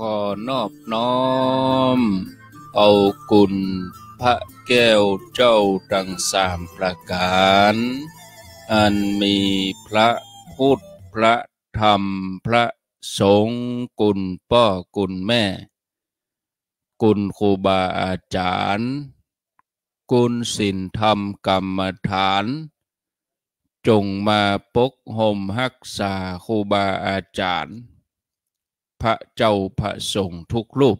ขอนอบน้อมเอากุณพระแก้วเจ้าดังสามประการ อันมีพระพุทธพระธรรมพระสงฆ์กุณพ่อกุณ แม่กุณครูบาอาจารย์กุณศิลธรรมกรรมฐาน จงมาปกห่มหักษาครูบาอาจารย์พระเจ้าพระสงฆ์ทุกรูป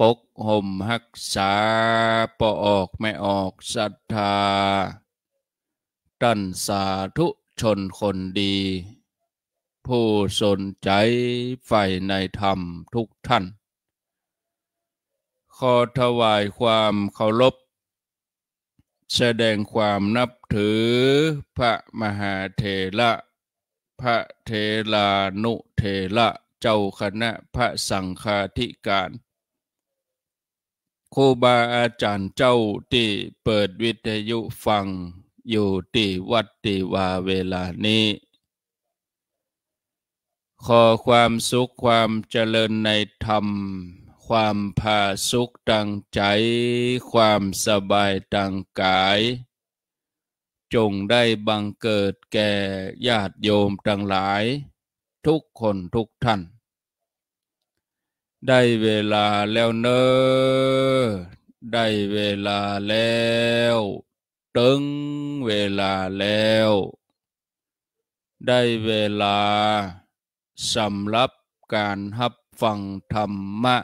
ปกห่มหักษาปอออกไม่ออกศรัทธา ตันสาธุชนคนดี ผู้สนใจใฝ่ในธรรมทุกท่าน ขอถวายความเคารพ แสดงความนับถือพระมหาเถระพระเทลานุเทละเจ้าคณะพระสังฆาธิการครูบาอาจารย์เจ้าที่เปิดวิทยุฟังอยู่ที่วัดติวาเวลานี้ ขอความสุขความเจริญในธรรม ความพาสุขดังใจ ความสบายดังกายจงได้บังเกิดแก่ญาติโยมทั้งหลาย ทุกคนทุกท่าน ได้เวลาแล้วเนอได้เวลาแล้ว ตึงเวลาแล้ว ได้เวลาสำหรับการหับฟังธรรมะ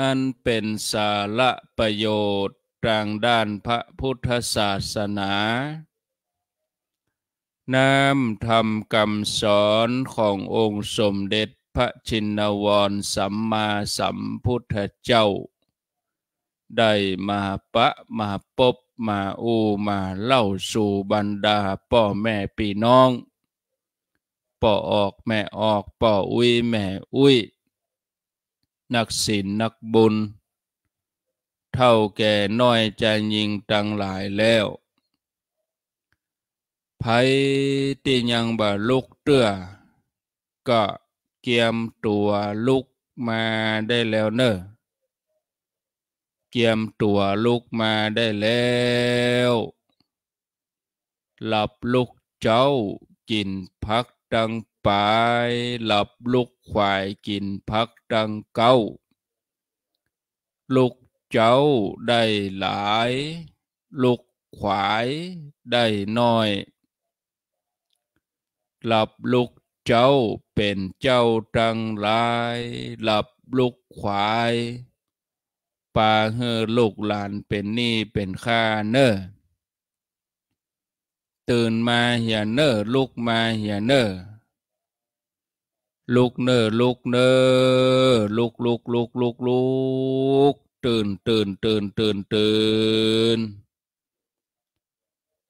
อันเป็นสาระประโยชน์ทางด้านพระพุทธศาสนา น้ำธรรมคำสอนขององค์สมเด็จพระชินวรสัมมาสัมพุทธเจ้า ได้มาปะมาปบมาอูมาเล่าสู่บรรดาพ่อแม่พี่น้องป่อออกแม่ออกป่ออุ้ย แม่อุ้ย นักศีลนักบุญเท่าแก่น้อยใจยิงตังหลายแล้วไผที่ยังบ่ลุกเตื้อก็เกียมตัวลุกมาได้แล้วเนอะเกียมตัวลุกมาได้แล้ว หลับลุกเจ้ากินพักดังปายหลับลุกควาย กินพักดังเก้าลุกเจ้า ได้หลายลูกขวาย ได้น้อย หลับลูกเจ้า เป็นเจ้าจังหลาย หลับลูกขวาย ปาเฮอลูกหลานเป็นนี่เป็นข้าเนอตื่นมาเหียเนอลูกมาเหียเนอลูกเนอลูกเนอลูกลูกลูกลูกลูกตื่นตื่นตื่นตื่นตื่น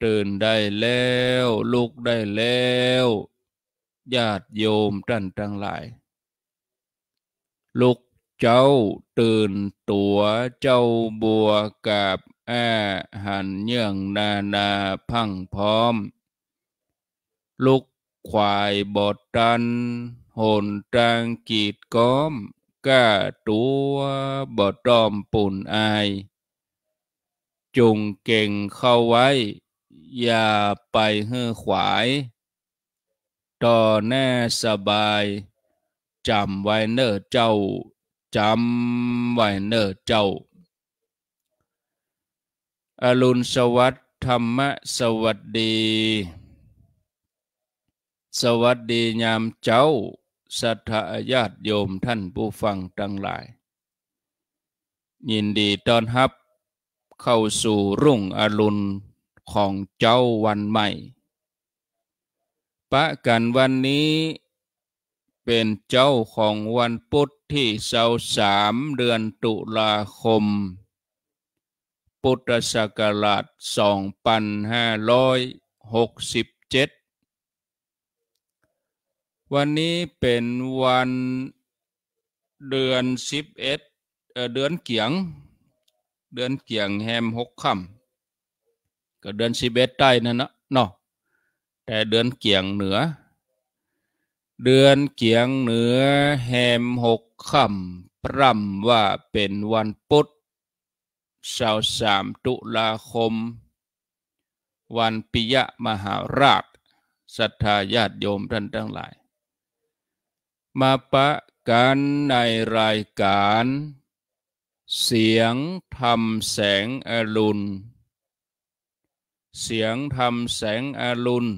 ตื่นได้แล้ว ลุกได้แล้ว ญาติโยมท่านทั้งหลาย ลุกเจ้าตื่นตัวเจ้าบัวกาบแอหันเยื่องนานาพังพร้อม ลุกควายบดตันหนจางกีดก้อมกะตัวบ่ตอมปุ่นอายจงเก่งเข้าไว้ อย่าไปเฮือขวายต่อแน่สบายจำไว้เนอเจ้าจำไว้เนอเจ้า อรุณสวัสดิ์ธรรมะสวัสดี สวัสดียามเจ้าศรัทธาญาติโยมท่านผู้ฟังทั้งหลาย ยินดีต้อนรับเข้าสู่รุ่งอรุณของเจ้าวันใหม่ปะกันวันนี้เป็นเจ้าของวันพุทธที่เสาสามเดือนตุลาคมพุทธศักราช 2568วันนี้เป็นวันเดือนสิบเอ็ดเดือนเกียง เดือนเกียงแฮมหกคำก็เดือนสิบเอ็ดใต้นั่นนะเนาะแต่เดือนเกียงเหนือ เดือนเกียงเหนือแฮมหกคำพร่ำว่าเป็นวันพุธเสาร์สามตุลาคม วันปิยะมหาราชศรัทธาญาติโยมท่านทั้งหลายมาปะกันในรายการ เสียงทำแสงอรุณ เสียงทำแสงอรุณ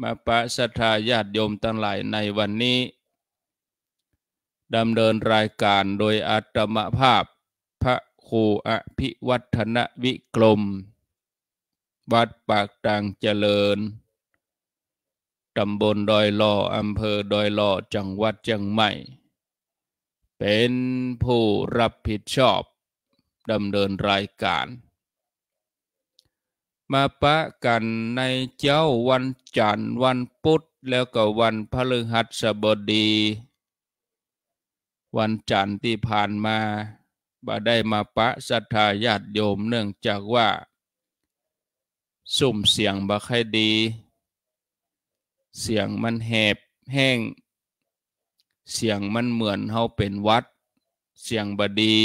มาปะสทาญาติโยมตั้งหลายในวันนี้ ดำเนินรายการโดยอาตมภาพพระครูอภิวัฒนวิกรมวัดปากต่างเจริญตำบลดอยหล่อ อำเภอดอยหล่อ จังหวัดเชียงใหม่ เป็นผู้รับผิดชอบ ดำเนินรายการ มาปะกันในเจ้าวันจันทร์วันพุธแล้วก็วันพฤหัสบดี วันจันทร์ที่ผ่านมาบ่ได้มาปะศรัทธาญาติโยมเนื่องจากว่า สุ่มเสียงบ่ค่อยดีเสียงมันแหบแห้ง เสียงมันเหมือนเฮาเป็นวัด เสียงบดี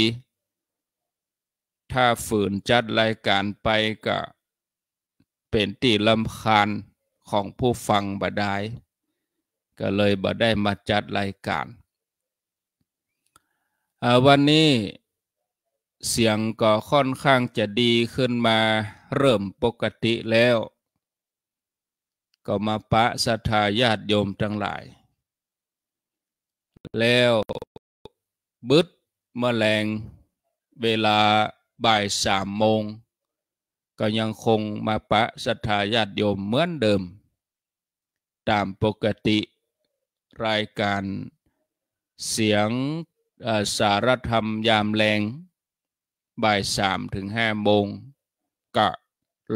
ถ้าฝืนจัดรายการไปก็ เป็นตีลำคาญของผู้ฟังบดได้ก็เลยบ่ได้มาจัดรายการ วันนี้เสียงก็ค่อนข้างจะดีขึ้นมาเริ่มปกติแล้วก็มาปะสัทธาญาติโยมทั้งหลาย แล้ว บึดเมื่แรงเวลาบ่ายสามโมง ก็ยังคงมาปะสัทธาญาติโยมเหมือนเดิม ตามปกติรายการเสียงสารธรรมยามแรงบ่ายสามถึงห้าโมงก็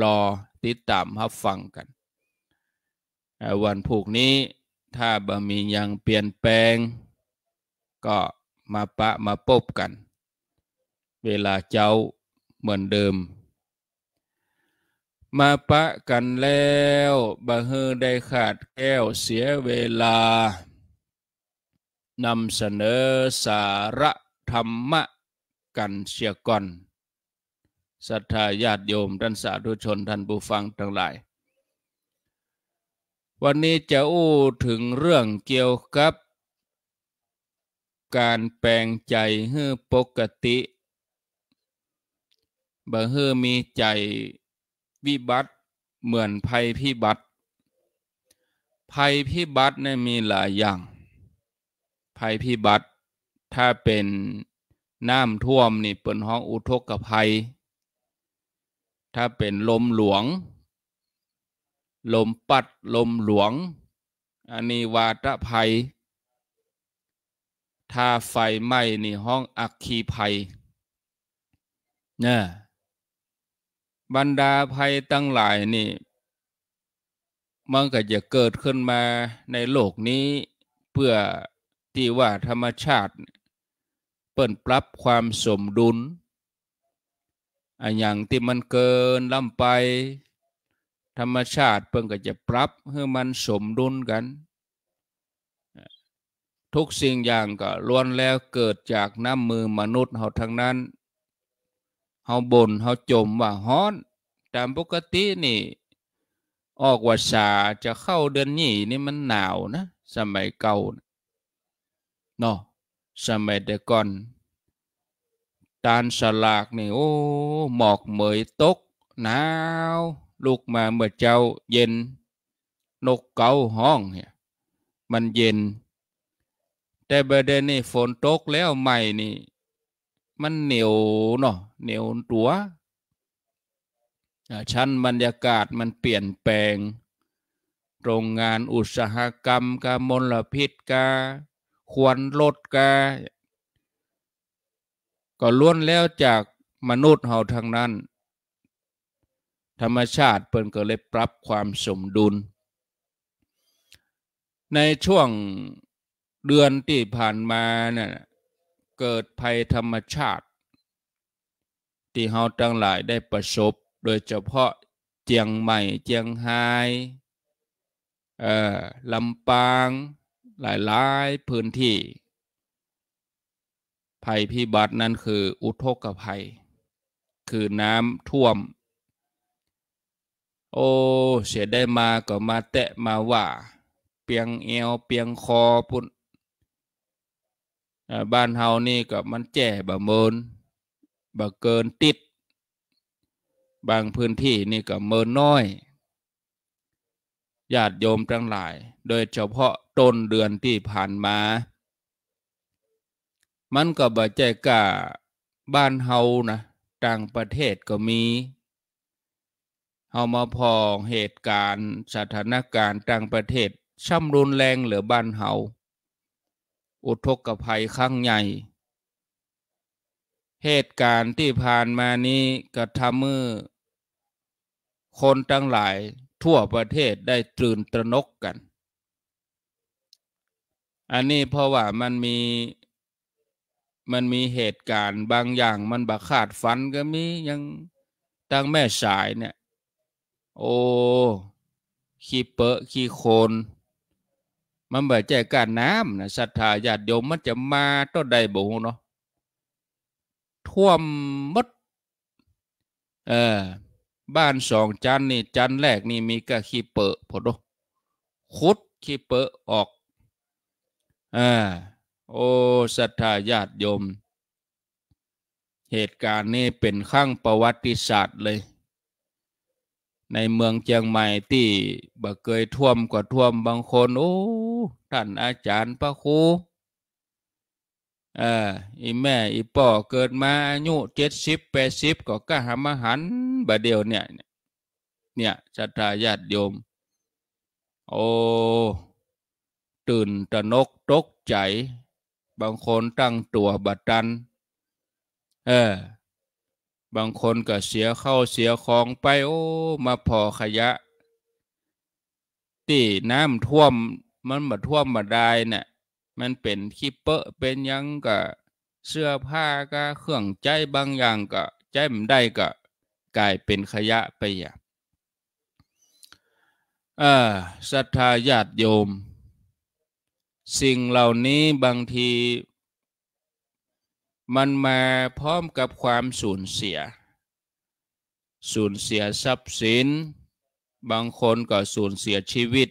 รอติดตามรับฟังกันวันผูกนี้ถ้าบะมียังเปลี่ยนแปลง ก็มาปะมาปบกัน เวลาเจ้าเหมือนเดิม มาปะกันแล้วบะเฮอได้ขาดแก้วเสียเวลานำเสนอสาระธรรมะกันเสียก่อนศรัทธาญาติโยม ท่านสาธุชน ท่านผู้ฟังทั้งหลายวันนี้จะอู้ถึงเรื่องเกี่ยวกับ การแปลงใจให้ปกติบ่เฮมีใจวิบัติเหมือนภัยพิบัติ ภัยพิบัติเนี่ยมีหลายอย่าง ภัยพิบัติถ้าเป็นน้ำท่วมนี่เป็นห้องอุทกภัย ถ้าเป็นลมหลวงลมปัด ลมหลวงอันนี้วาตภัยถ้าไฟไหม้นี่ห้องอักคีภัยเนี่ยบรรดาภัยตั้งหลายนี่มันก็จะเกิดขึ้นมาในโลกนี้เพื่อที่ว่าธรรมชาติ เปิ่นปรับความสมดุลอย่างที่มันเกินล่ำไปธรรมชาติเพิ่งก็จะปรับให้มันสมดุลกัน ทุกสิ่งอย่างก็ล้วนแล้วเกิดจากน้ำมือมนุษย์เขาทั้งนั้นเขาบน่นเขาจมว่าฮ้อนตามปกตินี่ ออกวัสาจะเข้าเดือนนี้นี่มันหนาวนะ สมัยเก่าเนาะสมัยด็กก่อนตานสลากนี่ โอ้หมอกเหมยตก หนาวลุกมาเมื่อเจ้าเย็น นกเกาห้อง เนี่ย มันเย็น แต่ประเด็นนี่ฝนตกแล้วใหม่นี่ มันเหนียวเนาะ เหนียวตัวชั้นบรรยากาศมันเปลี่ยนแปลง โรงงานอุตสาหกรรมกามลพิษกาควรลดกาก็ล้วนแล้วจากมนุษย์เฮาทางนั้นธรรมชาติเพิ่นก็เลยปรับความสมดุล ในช่วงเดือนที่ผ่านมาเนี่ยเกิดภัยธรรมชาติ ที่เฮาทั้งหลายได้ประสบ โดยเฉพาะเจียงใหม่เจียงไฮ้ลำปางหลายๆพื้นที่ ภัยพิบัตินั้นคืออุทกภัย คือน้ำท่วมโอ้ เสียได้มา ก็มาแตะมาว่า เปียงเอวเปียงคอปุ่นบ้านเฮานี่ก็มันแจ่บะเมินบะเกินติด บางพื้นที่นี่ก็เมินน้อยญาติโยมทั้งหลาย โดยเฉพาะต้นเดือนที่ผ่านมา มันก็บะแจกะบ้านเฮานะต่างประเทศก็มีเอามาพองเหตุการณ์สถานการณ์ต่างประเทศช่ำรุนแรงเหลือบ้านเฮาอุทกภัยครั้งใหญ่เหตุการณ์ที่ผ่านมานี้กระทำมือคนทั้งหลายทั่วประเทศได้ตื่นตระหนกกัน อันนี้เพราะว่ามันมีมันมีเหตุการณ์บางอย่างมันบัคาดฝันก็มียังตั้งแม่สายเนี่ยโอ้ ขี้เปอะขี้โคนมันแบบใจการน้ำนะศรัทธาญาติโยมมันจะมาต้นใดบุญเนาะท่วมมดเออบ้านสองจันนี่จันแรกนี่มีกะขี้เปอะพอดคุดขี้เปอะออกเออโอ้ศรัทธาญาติโยม เหตุการณ์นี้เป็นข้างประวัติศาสตร์เลยในเมืองเชียงใหม่ที่บ่เคยท่วมกว่าท่วมบางคนโอ้ ท่านอาจารย์พระครูเอออีแม่อีป่อเกิดมาอายุเจ็ดสิบแปดสิบก็กระหามหันบะเดียวเนี่ย เนี่ยชาตาญาติโยม โอ้ ตื่นตะนกตกใจ บางคนตั้งตัวบัดดันเออบางคนก็เสียเข้าเสียของไป โอ้ มาพอขยะที่น้ำท่วม มันมาท่วมมาได้เนะ่ยมันเป็นขี้เปอะเป็นยังกะเสื้อผ้าก็เครื่องใจบางอย่างก็ใจมันได้ก็ กลายเป็นขยะไป อ่ะงศรัทธาญาติโยม สิ่งเหล่านี้บางทีมันมาพร้อมกับความสูญเสีย สูญเสียทรัพย์สิน บางคนก็สูญเสียชีวิต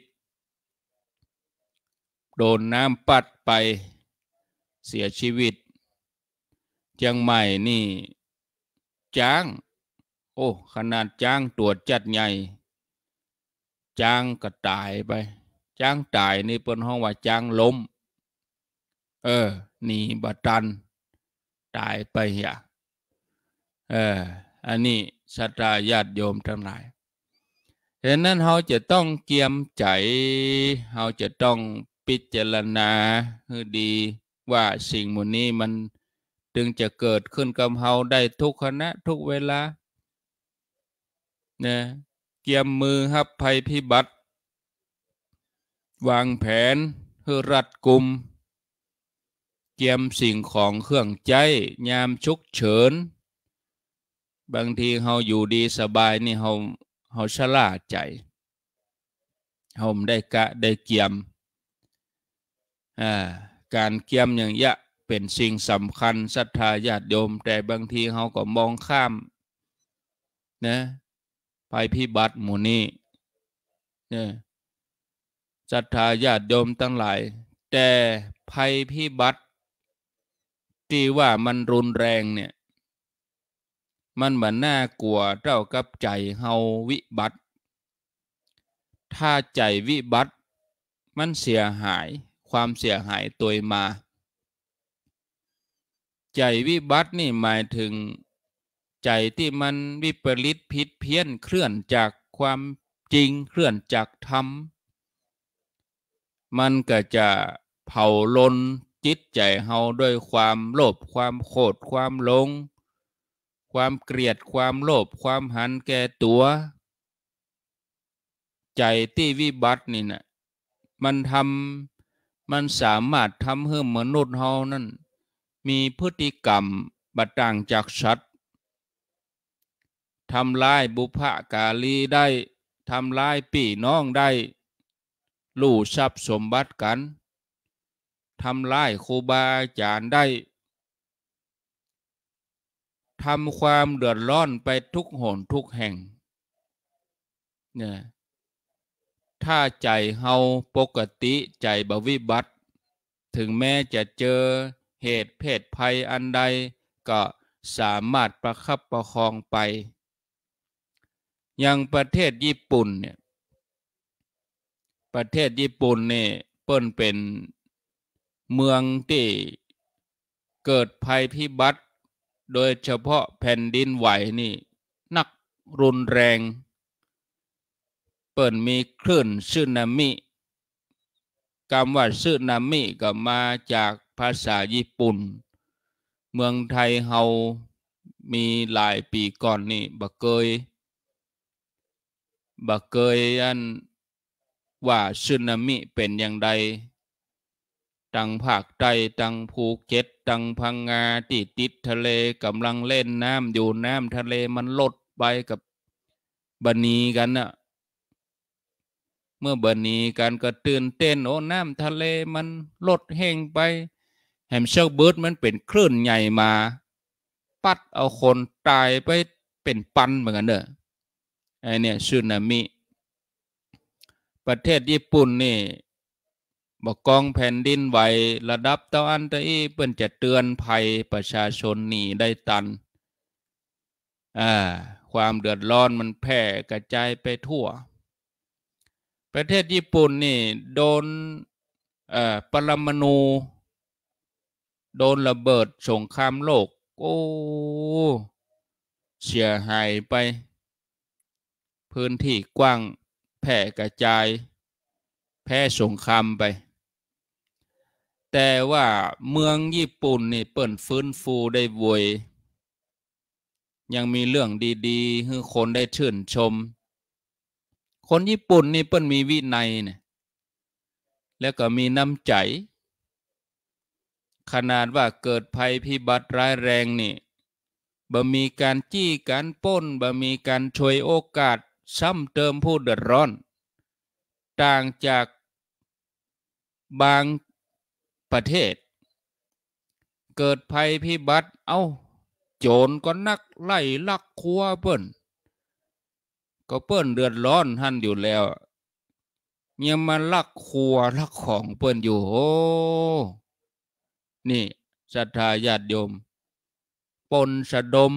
โดนน้ำปัดไป เสียชีวิต ยังใหม่นี่จ้าง โอ้ขนาดจ้างตรวจจัดใหญ่ จ้างก็ตายไป จ้างตาย นี่เป็นห้องว่าจ้างล้ม เออหนีบัตรันตายไปหี้ยเอออันนี้ชาัทาญาติโยมทั้งหลายเห็นั้นเราจะต้องเกียมใจเราจะต้องพิจารณาให้ดีว่าสิ่งมูนี้มันจึงจะเกิดขึ้นกับเราได้ทุกขณะทุกเวลาเนี่ยเกียมมือรับภัยพิบัติ วางแผนเพื่อรัดกุมเรียมสิ่งของเครื่องใจยามชุกเฉิน บางทีเราอยู่ดีสบายนี่เราเราชลาใจเราได้กะได้เกียม การเกียมอย่างยะเป็นสิ่งสำคัญศรัทธาญาติโยม แต่บางทีเราก็มองข้ามนะ ภัยพิบัติหมู่นี้นะศรัทธาญาติโยมตั้งหลาย แต่ภัยพิบัติที่ว่ามันรุนแรงเนี่ย มันเหมือนน่ากลัวเจ้ากับใจเฮาวิบัติ ถ้าใจวิบัติมันเสียหาย ความเสียหายตัวมา ใจวิบัติ นี่หมายถึง ใจที่มันวิปริตผิดเพี้ยน เคลื่อนจากความจริง เคลื่อนจากธรรม มันก็จะเผาลนจิตใจเฮาด้วยความโลภความโกรธความหลง ความเกลียดความโลภความหันแก่ตัว ใจที่วิบัตินี่นะมันทำมันสามารถทำให้มนุษย์เฮานั่น มีพฤติกรรมบัดต่างจากสัตว์ทำลายบุพกาลีได้ทำลายปี่น้องได้ลู่ทรัพย์สมบัติกันทำลายครูบาอาจารย์ได้ทำความเดือดร้อนไปทุกหนทุกแห่งเนี่ยถ้าใจเฮาปกติใจบวิบัติ ถึงแม้จะเจอเหตุเพศภัยอันใด ก็สามารถประคับประคองไป อย่างประเทศญี่ปุ่นเนี่ยประเทศญี่ปุ่นเนี่ยเปิ้นเป็นเมืองที่เกิดภัยพิบัติโดยเฉพาะแผ่นดินไหวนี่นักรุนแรง เปิดมีคลื่นซึนามิคำว่าซึนามิก็มาจากภาษาญี่ปุ่น เมืองไทยเฮามีหลายปีก่อนนี่บักเกยบักเกยอันว่าซึนามิเป็นอย่างใดดังภาคใต้ดังภูเก็ตดังพังงาติดติดทะเลกำลังเล่นน้ำอยู่น้ำทะเลมันลดไปกับบันนีกันนะ่ะเมื่อบันนีกันก็ตื่นเต้นโอ้น้ำทะเลมันลดแห้งไปแฮมเชอร์เบิร์ดมันเป็นคลื่นใหญ่มา ปัดเอาคนตายไปเป็นปันเหมือนกันเนอะไอเนี่ยสึนามิ ประเทศญี่ปุ่นนี่บอกกองแผ่นดินไหว ระดับเตาอันตะอีเพื่อนจะเตือนภัยประชาชนหนีได้ตัน อ่าความเดือดร้อนมันแพร่กระจายไปทั่ว ประเทศญี่ปุ่นนี่ โดนอ่ปรมาณูโดนระเบิดสงครามโลกโอ้เสียหายไป พื้นที่กว้างแผ่กระจาย แพร่สงครามไปแต่ว่าเมืองญี่ปุ่นนี่เปิ่นฟื้นฟูได้บวยยังมีเรื่องดีๆ ให้คนได้ชื่นชม คนญี่ปุ่นนี่เปิ่นมีวินัยเนี่ยแล้วก็มีน้ำใจ ขนาดว่าเกิดภัยพิบัติร้ายแรงนี่บ่มีการจี้การป้นบ่มีการช่วยโอกาสซ้ำเติมผู้เดือดร้อน ต่างจากบางประเทศเกิดภัยพิบัติ เอา้า โจรก็นักไล่ลักครัวเปิ้นก็เปิ้นเดือดร้อนห่นอยู่แล้วเนี่ยมาลักครัวลักของเปิ้นอยู่โอ้นี่ศรัทธาญาติโยม ปนสะดม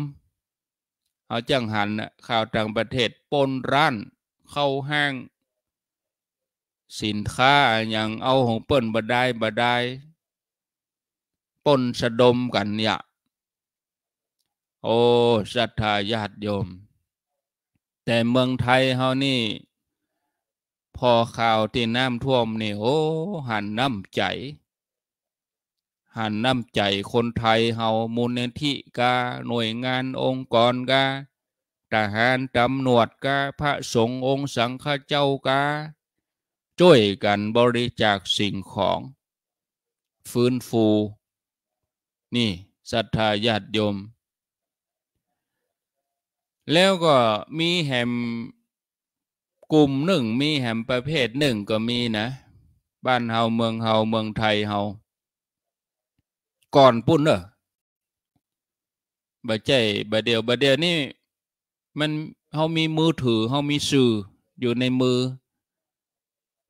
เอาจังหันข่าวต่างประเทศปนร้านเข้าห้างสินค้าอย่างเอาของเปิ้นบดได้บดได้ปนสะดมกันเนี่ย โอ้ศรัทธาญาติโยม แต่เมืองไทยเฮานี่ พอข่าวที่น้ำท่วมนี่โอ้หันน้ำใจ หันน้ำใจคนไทยเฮามูลนิธิกาหน่วยงานองค์กรกาทหารตำรวจกาพระสงฆ์องค์สังฆเจ้ากาช่วยกันบริจาคสิ่งของ ฟื้นฟู นี่ศรัทธาญาติโยม แล้วก็มีแหม กลุ่มหนึ่ง มีแหมประเภทหนึ่งก็มีนะ บ้านเฮาเมืองเฮาเมืองไทยเฮาก่อนปุ่นเนอะบะใจบะเดียวบะเดียวนี่มันเฮามีมือถือเฮามีสื่ออยู่ในมือ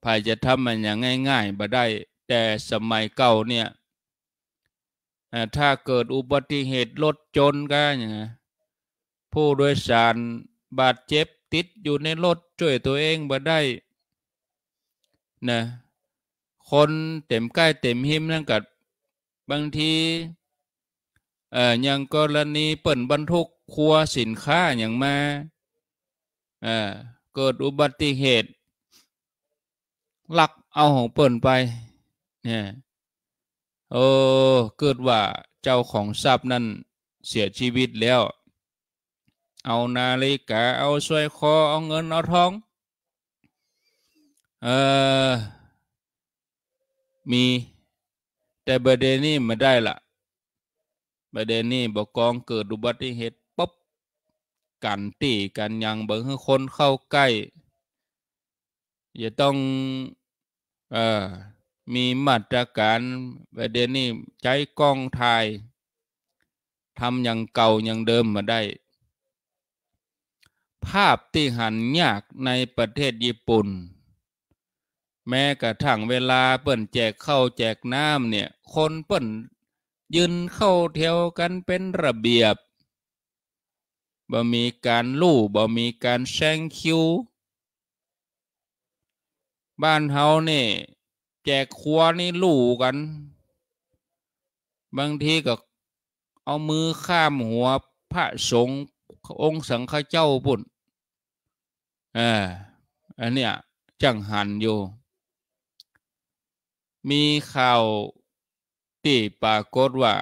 ภายจะทำมันอย่างง่ายๆบ่ได้ แต่สมัยเก่าเนี่ยถ้าเกิดอุบัติเหตุ รถจนก็อย่างผู้โดยสารบาดเจ็บติด อยู่ในรถช่วยตัวเองบ่ได้นะคนเต็มใกล้เต็มหิมนั่นกับบางทีเอ่อย่างกรณีเปิดบรรทุกครัวสินค้าอย่างมาเอ่อเกิดอุบัติเหตุลักเอาของเปิ่นไปเนี่ยเออเกิดว่าเจ้าของทรัพย์นั้นเสียชีวิตแล้ว เอานาฬิกา เอาสร้อยคอเอาเงินเอาทอง เออมีแต่ประเด็นนี้มาได้ละประเด็นนี้บอกกองเกิดอุบัติเหตุปุ๊บ กันตีกันยังเบิ่งคนเข้าใกล้อย่าต้องเออ มีมาตรการประเด็นนี้ใช้กล้องถ่ายทำอย่างเก่าอย่างเดิมมาได้ ภาพที่หันยากในประเทศญี่ปุ่น แม้กระทั่งเวลาเปิ่นแจกเข้าแจกน้ำเนี่ย คนเปิ่นยืนเข้าแถวกันเป็นระเบียบบ่ มีการลู่บ่ มีการแซงคิวบ้านเฮานี่ แจกครัวนี่ลู่กัน บางทีก็เอามือข้ามหัวพระสงฆ์องค์สังฆเจ้าปุ่นอออันเนี้ยจังหันอยู่มีข่าวตีปรากฏว่า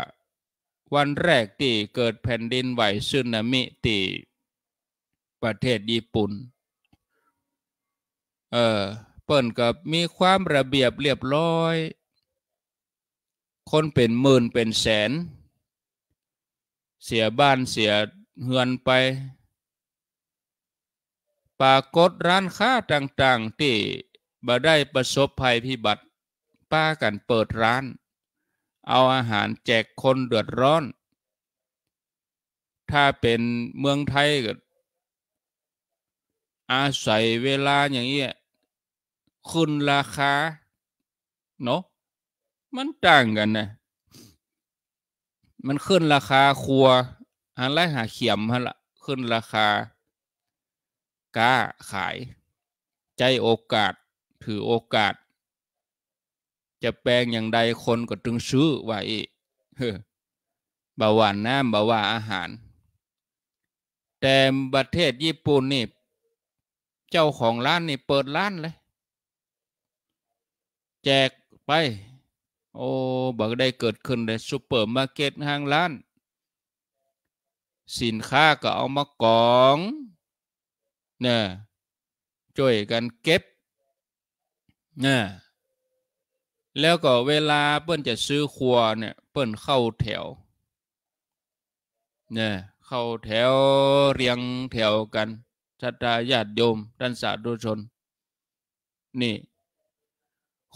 วันแรกตีเกิดแผ่นดินไหวซึนามิตีประเทศญี่ปุ่นเออเปิ้นกับมีความระเบียบเรียบร้อย คนเป็นหมื่นเป็นแสน เสียบ้านเสียเฮือนไป ปรากฏร้านค้าต่างๆที่บ่ได้ประสบภัยพิบัติป้ากันเปิดร้าน เอาอาหารแจกคนเดือดร้อน ถ้าเป็นเมืองไทยก็อาศัยเวลาอย่างนี้คุณราคาเนาะมันต่างกันนะมันขึ้นราคาครัวหันไล่หาเขียมฮะละขึ้นราคากล้าขาย ใจโอกาสถือโอกาส จะแปลงอย่างใดคนก็ตึงซื้อไว้บาหวานน้ำบาว่าอาหาร แต่ประเทศญี่ปุ่นนี่ เจ้าของร้านนี่เปิดร้านเลยแจกไป โอ้บอกได้เกิดขึ้นในซูเปอร์มาร์เก็ตห้างร้าน สินค้าก็เอามากองเนี่ยช่วยกันเก็บเนี่ยแล้วก็เวลาเปิ้นจะซื้อครัวเนี่ย เปิ้นเข้าแถวเนี่ยเข้าแถวเรียงแถวกันชาตาญาติโยมท่านสาธุชนนี่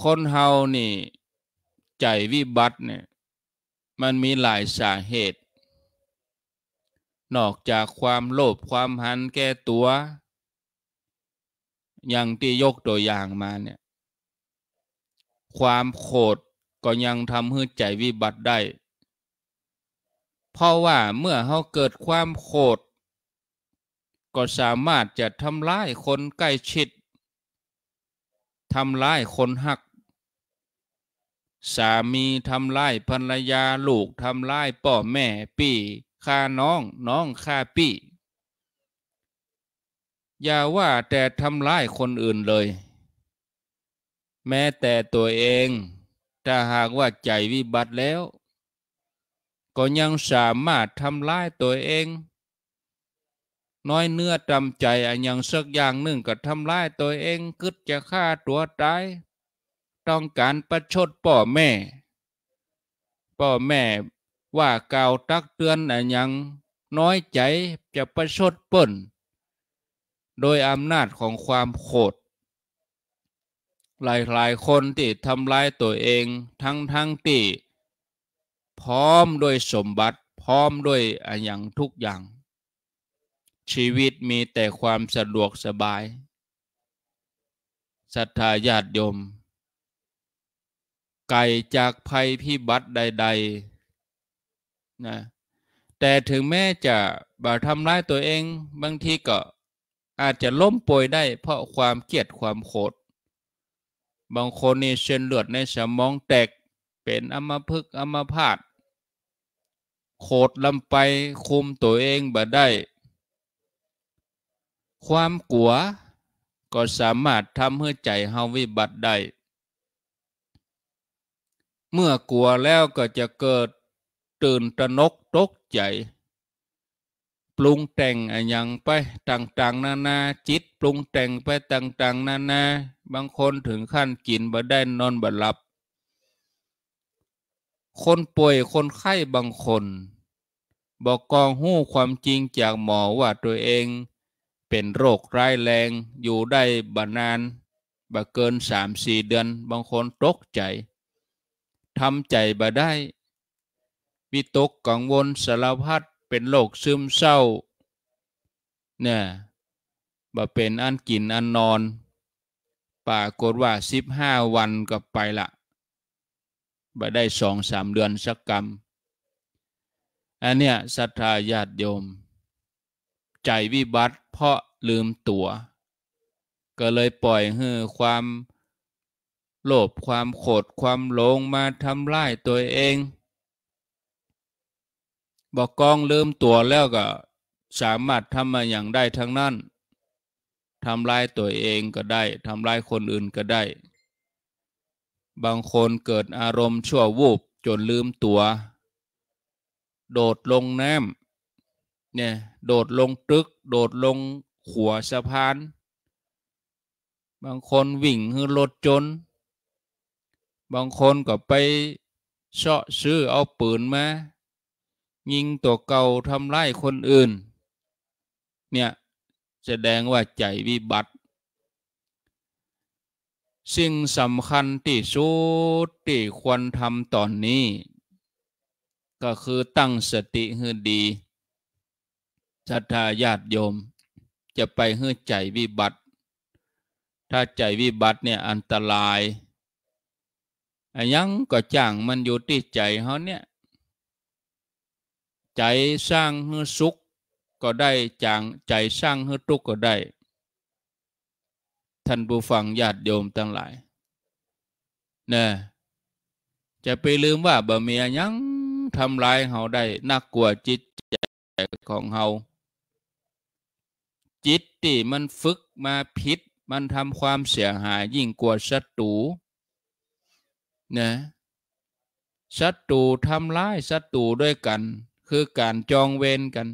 คนเฮานี่ใจวิบัติเนี่ยมันมีหลายสาเหตุ นอกจากความโลภความหันแก้ตัวอย่างที่ยกตัวอย่างมาเนี่ยความโกรธก็ยังทำให้ใจวิบัติได้ เพราะว่าเมื่อเขาเกิดความโกรธก็สามารถจะทำร้ายคนใกล้ชิดทำร้ายคนหักสามีทำร้ายภรรยาลูกทำร้ายพ่อแม่ปี่ฆ่าน้อง น้องฆ่าปี่ อย่าว่าแต่ทำร้ายคนอื่นเลย แม้แต่ตัวเอง ถ้าหากว่าใจวิบัติแล้ว ก็ยังสามารถทำร้ายตัวเอง น้อยเนื้อจำใจอันยังสักอย่างหนึ่งก็ทำร้ายตัวเองกึดจะฆ่าตัวตายต้องการประชดป่อแม่ ป่อแม่ว่ากล่าวตักเตือนอะไรยัง น้อยใจจะประชดเป้น โดยอำนาจของความโกรธ หลายๆ คนที่ทำลายตัวเองทั้งทั้งที่พร้อมด้วยสมบัติพร้อมด้วยอย่างทุกอย่าง ชีวิตมีแต่ความสะดวกสบายศรัทธาญาติโยมไก่จากภัยพิบัติใดๆนะ แต่ถึงแม้จะบาทำร้ายตัวเอง บางทีก็อาจจะล้มป่วยได้ เพราะความเกลียดความโกรธ บางคนนี่เส้นเลือดในสมองแตกเป็นอัมพฤกษ์อัมพาตโครธลำไปคุมตัวเองบ่ได้ ความกลัวก็สามารถทำให้ใจเฮาวิบัติได้เมื่อกลัวแล้วก็จะเกิดตื่นตะนกตกใจ ปรุงแต่งอะยางไปต่างๆนานาจิตปรุงแต่งไปต่างๆนานาบางคนถึงขั้นกินบ่ได้นอนบ่หลับ คนป่วยคนไข้บางคนบอกกองหู้ความจริงจากหมอว่าตัวเองเป็นโรคร้ายแรงอยู่ได้บ่นานบ่เกินสามสี่เดือนบางคนตกใจทำใจบ่ได้ วิตกกังวลสารพัดเป็นโรคซึมเศร้า เนี่ยบ่เป็นอันกินอันนอน ป่ากฏว่าสิบห้าวันก็ไปละ บ่ได้สองสามเดือนสักกรรม อันเนี้ยศรัทธาญาติโยม ใจวิบัติเพราะลืมตัว ก็เลยปล่อยให้ความโลภความโกรธความหลงมาทำร้ายตัวเอง บอกกองลืมตัวแล้วก็สามารถทำมาอย่างได้ทั้งนั้นทำร้ายตัวเองก็ได้ทำร้ายคนอื่นก็ได้ บางคนเกิดอารมณ์ชั่ววูบจนลืมตัว โดดลงน้ำเนี่ยโดดลงตึก โดดลงขัวสะพาน บางคนวิ่งรือรถจนบางคนก็ไปเชาะซื้อเอาปืนมายิงตัวเก่าทำร้ายคนอื่น เนี่ย แสดงว่าใจวิบัติสิ่งสำคัญที่สุดที่ควรทำตอนนี้ ก็คือตั้งสติให้ดีศรัทธาญาติโยม จะไปให้ใจวิบัติ ถ้าใจวิบัติเนี่ย อันตรายยังก็จ้างมันอยู่ที่ใจเขาเนี่ย ใจสร้างให้สุข ก็ได้จาง ใจสร้างให้ทุกข์ก็ได้ ท่านผู้ฟังญาติโยมทั้งหลายนะจะไปลืมว่าบะเมียยังทำลายเขาได้น่ากลัวจิตใจของเขา จิตที่มันฝึกมาพิษมันทำความเสียหาย ยิ่งกว่าศัตรูนะศัตรูทำร้ายศัตรูด้วยกัน คือการจองเวรกัน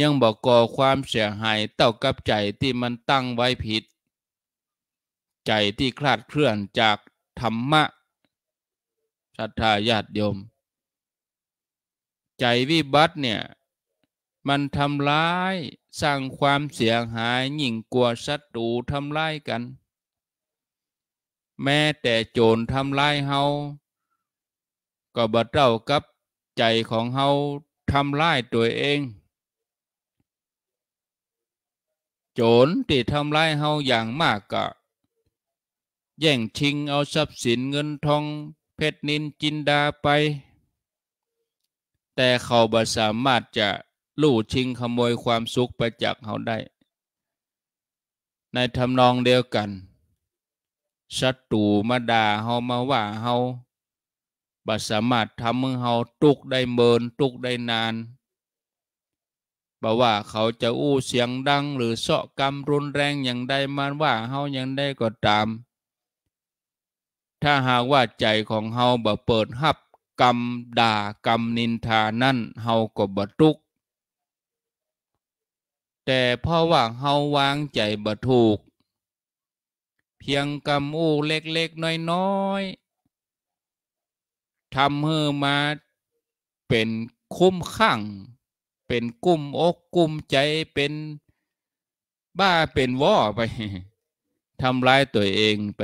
ยังบอกก่อความเสียหายเต่ากับใจที่มันตั้งไว้ผิด ใจที่คลาดเคลื่อนจากธรรมะศรัทธาญาติโยม ใจวิบัติเนี่ยมันทำร้ายสร้างความเสียหายยิ่งกว่าศัตรูทำร้ายกันแม้แต่โจรทำลายเฮาก็บดเท่ากับใจของเฮาทำลายตัวเอง โจรที่ทำลายเฮาอย่างมากก็แย่งชิงเอาทรัพย์สินเงินทองเพชรนินจินดาไป แต่เขาบ่สามารถจะลู่ชิงขโมยความสุขไปจากเขาได้ ในทำนองเดียวกันศัตรูมาด่าเฮามาว่าเฮาบ่สามารถทำมึงเฮาตุกได้เมินตุกได้นานบ่ว่าเขาจะอู้เสียงดังหรือเสาะกรรมรุนแรงอย่างใดมาว่าเฮาอย่างใดก็ตาม ถ้าหากว่าใจของเฮาบ่เปิดหับกรรมด่ากรรมนินทานั่นเฮาก็บ่ทุก แต่เพราะว่าเฮาวางใจบ่ถูกพียงกำอูเล็กๆ น้อย ๆทำเ้มาเป็นคุ้มข้งเป็นกุ้มอกกุ้มใจเป็นบ้าเป็นว่อไปทำร้ายตัวเองไป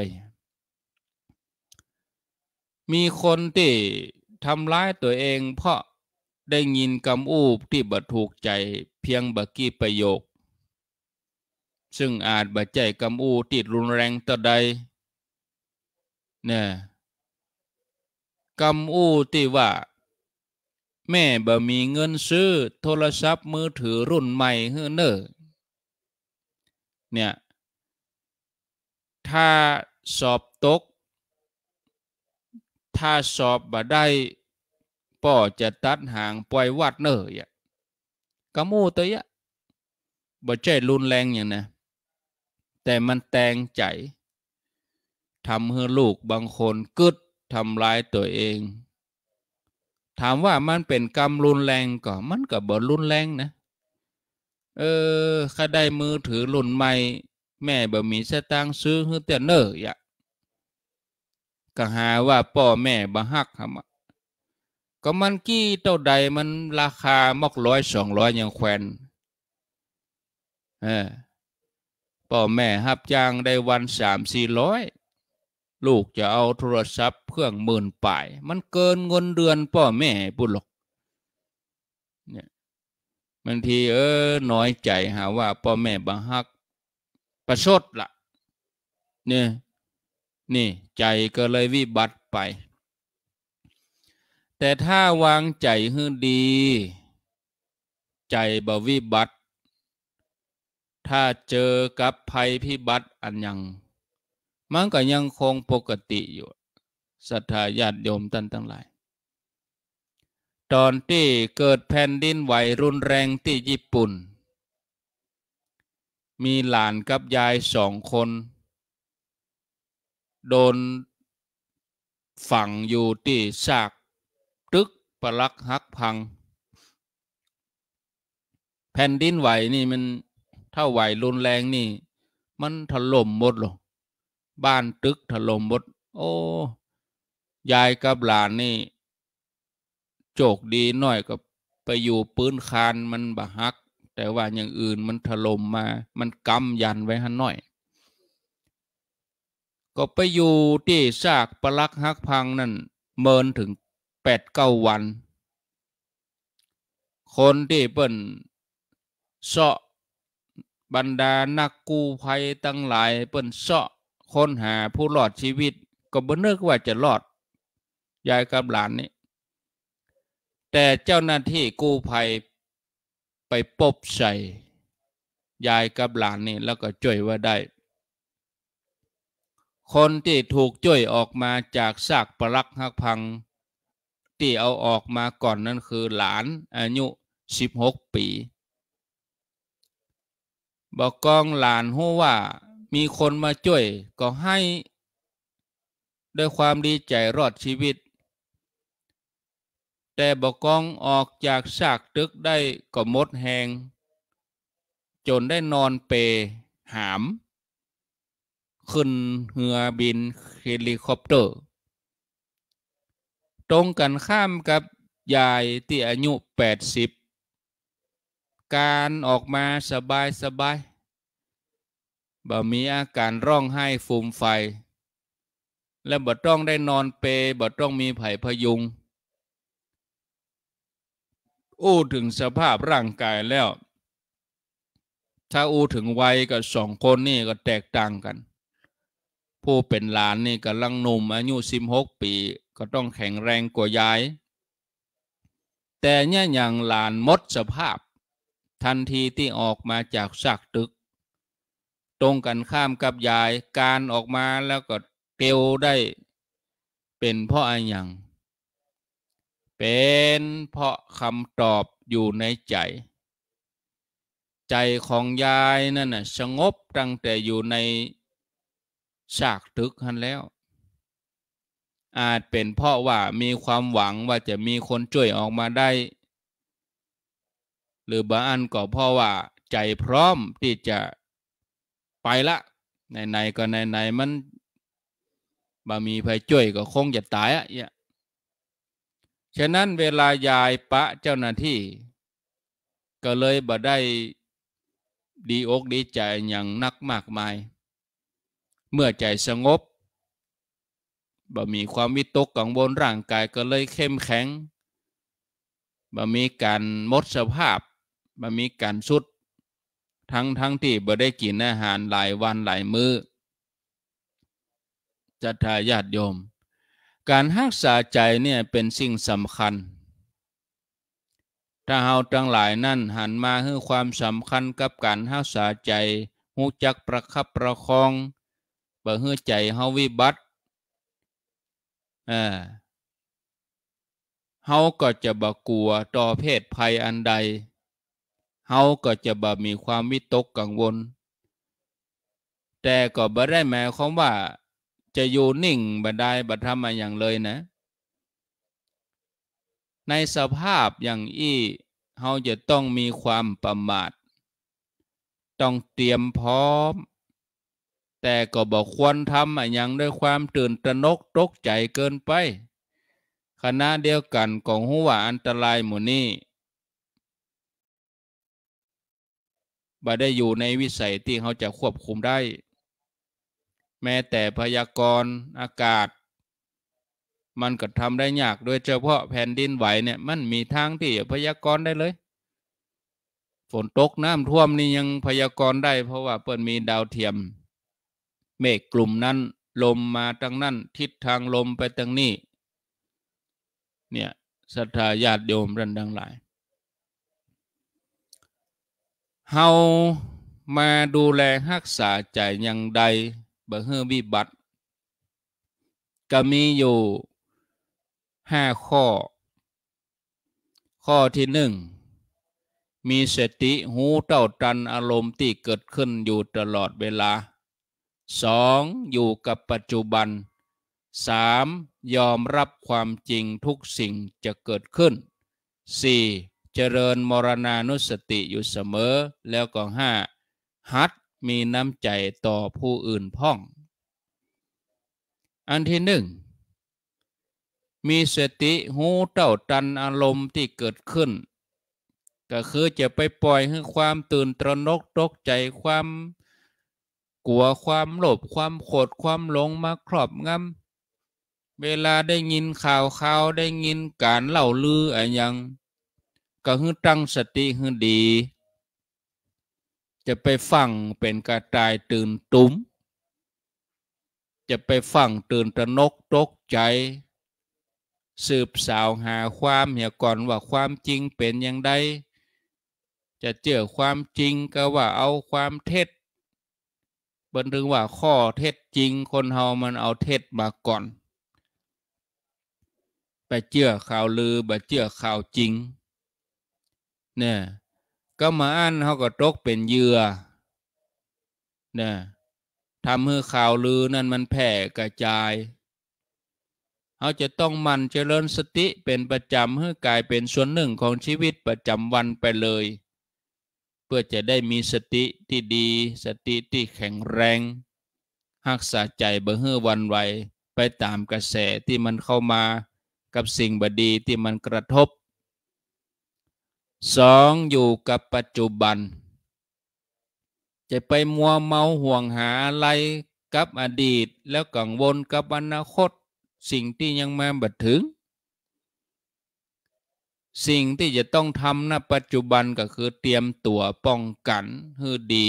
มีคนที่ทำร้ายตัวเองเพราะได้ยินกำอูบที่บ่ดถูกใจเพียงบ่กี้ประโยคซึ่งอาจบาดใจกำอูติดรุนแรงตะใด เนี่ยกำอูที่ว่า แม่บ่ มีเงินซื้อโทรศัพท์มือถือรุ่นใหม่เฮ้เนอเนี่ย ถ้าสอบตก ถ้าสอบบ่ได้ป่อจะตัดหางปล่อยวัดเนอรยะกำอูตัวยะบ่ใจรุนแรงอย่างน้แต่มันแตงใจทำให้ลูกบางคนกึดทำลายตัวเอง ถามว่ามันเป็นกรรมรุนแรงก็มันก็บ่รุนแรงนะ เออข้าได้มือถือรุ่นใหม่ แม่บ่มีสตางค์ซื้อให้เต่เนร์อยะก็หาว่าพ่อแม่บ่ฮักหำก็มันกี้เต่าใดมันราคามอกร้อยสองร้อยยังแควนเออพ่อแม่หับจ้างได้วันสามสี่ร้อย ลูกจะเอาโทรศัพท์เครื่องหมื่นป่าย มันเกินเงินเดือน พ่อแม่บุหรอกเนี่ยบางที เออ น้อยใจหาว่า พ่อแม่บังฮักประชดละ่ะเนี่ยนี่ ใจก็เลยวิบัติไป แต่ถ้าวางใจให้ดี ใจบวิบัติถ้าเจอกับภัยพิบัติอันยัง มันก็ยังคงปกติอยู่ ศรัทธาญาติโยมท่านทั้งหลาย ตอนที่เกิดแผ่นดินไหวรุนแรงที่ญี่ปุ่น มีหลานกับยายสองคน โดนฝังอยู่ที่ซากตึกปลักหักพัง แผ่นดินไหวนี่มันถ้าไหวรุนแรงนี่ มันถล่มหมดหรอกบ้านตึกถล่มหมด โอ้ ยายกับหลานนี่ โจกดีหน่อยกับไปอยู่ปืนคานมันบะฮัก แต่ว่าอย่างอื่นมันถล่มมา มันกำยันไว้หันหน่อย ก็ไปอยู่ที่ซากปลักหักพังนั่นเมินถึงแปดเก้าวัน คนที่เปิ้นเสาะบรรดานักกู้ภัยตั้งหลายเปิ้นเสาะค้นหาผู้รอดชีวิตก็บ่นึกว่าจะรอด ยายกับหลานนี่แต่เจ้าหน้าที่กู้ภัยไปปบใส่ยายกับหลานนี่แล้วก็จ่วยว่าได้ คนที่ถูกจ่วยออกมาจากซากปรักหักพัง ที่เอาออกมาก่อนนั่นคือหลานอายุ16 ปีบอกกองหลานหู้ว่ามีคนมาช่วยก็ให้ ด้วยความดีใจรอดชีวิต แต่บอกกองออกจากซากตึกได้ก็มดแหง จนได้นอนเป หาม ขึ้นเหือบินเฮลิคอปเตอร์ตรงกันข้ามกับยายที่อายุ80การออกมาสบายสบาย บ่ มีอาการร้องไห้ฟูมไฟ และบ่ต้องได้นอนเปบ่ต้องมีไผ่พยุง อู้ถึงสภาพร่างกายแล้ว ถ้าอู้ถึงวัยกับสองคนนี่ก็แตกต่างกัน ผู้เป็นหลานนี่กำลังหนุ่มอายุสิบหกปีก็ต้องแข็งแรงกว่ายาย แต่เนี่ยอย่างหลานมดสภาพทันทีที่ออกมาจากซากตึก ตรงกันข้ามกับยายการออกมาแล้วก็เกลได้ เป็นเพราะอะไรอย่างเป็นเพราะคำตอบอยู่ในใจ ใจของยายนั่นน่ะ สงบตั้งแต่อยู่ในซากตึกหันแล้ว อาจเป็นเพราะว่ามีความหวังว่าจะมีคนช่วยออกมาได้หรือบางอันก็เพราะว่าใจพร้อมที่จะไปละไหนๆ ก็ไหนๆ มันบามีภัยช่วยก็คงจะตายอะเนี่ยฉะนั้นเวลายายปะเจ้าหน้าที่ ก็เลยบ่ได้ดีอกดีใจอย่างนักมากมาย เมื่อใจสงบบ่มีความวิตกกังวลร่างกายก็เลยเข้มแข็งบ่มีการมดสภาพมันมีการสุดทั้งทั้งที่บ่ได้กินอาหารหลายวัน หลายมือ้อจะทาญาติโยม การหักษาใจเนี่ยเป็นสิ่งสำคัญ ถ้าเฮาทั้งหลายนั่น หันมาให้ความสำคัญกับการหักษาใจหูจักประคับประคองบ่เฮือใจเฮาวิบัติเออเฮาก็จะบ่กลัวต่อเพศภัยอันใดเฮาก็จะบ่มีความวิตกกังวล แต่ก็บ่ได้หมายความว่า จะอยู่นิ่งบ่ได้บ่ทำมาอย่างเลยนะ ในสภาพอย่างอี้เฮาจะต้องมีความประมาทต้องเตรียมพร้อมแต่ก็บอกควรทำอย่างด้วยความตื่นตระหนกตกใจเกินไปขณะเดียวกันของหัวอันตรายหมู่นี้บ่ได้อยู่ในวิสัยที่เขาจะควบคุมได้ แม้แต่พยากรณ์อากาศ มันก็ทำได้ยากโดยเฉพาะแผ่นดินไหวเนี่ยมันมีทางที่พยากรณ์ได้เลย ฝนตกน้ำท่วมนี่ยังพยากรณ์ได้ เพราะว่าเปิ้นมีดาวเทียม เมฆกลุ่มนั้นลมมาทางนั้น ทิศทางลมไปทางนี้เนี่ยศรัทธาญาติโยมรันดังหลายเฮามาดูแลรักษาใจอย่างใดบ่เฮือวิบัติ ก็มีอยู่ห้าข้อ ข้อที่หนึ่ง มีสติหูเต่าตันอารมณ์ที่เกิดขึ้นอยู่ตลอดเวลาสองอยู่กับปัจจุบันสามยอมรับความจริงทุกสิ่งจะเกิดขึ้นสี่เจริญมรณานุสติอยู่เสมอ แล้วก็ห้าฮัดมีน้ำใจต่อผู้อื่นพ่อง อันที่หนึ่ง มีสติหูเต่าตันอารมณ์ที่เกิดขึ้น ก็คือจะไปปล่อยให้ความตื่นตระนกตกใจความ กลัวความโลภความโกรธความหลงมาครอบงำ เวลาได้ยินข่าวข่าวได้ยินการเล่าลืออะไรยังก็หื้ตั้งสติหื้ดี จะไปฟังเป็นกระจายตื่นตุ้มจะไปฟังตื่นตะนกตกใจ สืบสาวหาความเหี่ยก่อนว่าความจริงเป็นอย่างไดจะเจอความจริงก็ว่าเอาความเท็จบันทึงว่าข้อเท็จจริง คนเฮามันเอาเท็จมาก่อน ไปเจื่อข่าวลือไปเจื่อข่าวจริงเนี่ยก็มาอันเขาก็ตกเป็นเหยื่อเนี่ยทำให้ข่าวลือ นั่นมันแผ่กระจายเขาจะต้องมันเจริญสติเป็นประจำให้กลายเป็นส่วนหนึ่งของชีวิตประจำวันไปเลย เพื่อจะได้มีสติที่ดีสติที่แข็งแรงหักษาใจเบื่อเฮือวันไวไปตามกระแสที่มันเข้ามา กับสิ่งบดีที่มันกระทบสอง อยู่กับปัจจุบัน จะไปมัวเมาห่วงหาอะไรกับอดีตแล้วกังวลกับอนาคต สิ่งที่ยังมาบัดถึง สิ่งที่จะต้องทำณปัจจุบันก็คือเตรียมตัวป้องกันให้ดี